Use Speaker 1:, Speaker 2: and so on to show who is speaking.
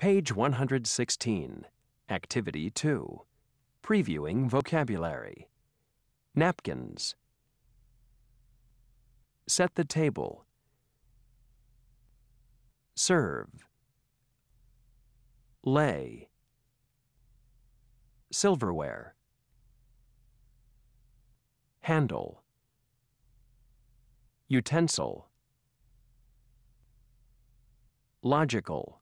Speaker 1: Page 116, Activity 2. Previewing vocabulary. Napkins. Set the table. Serve. Lay. Silverware. Handle. Utensil. Logical.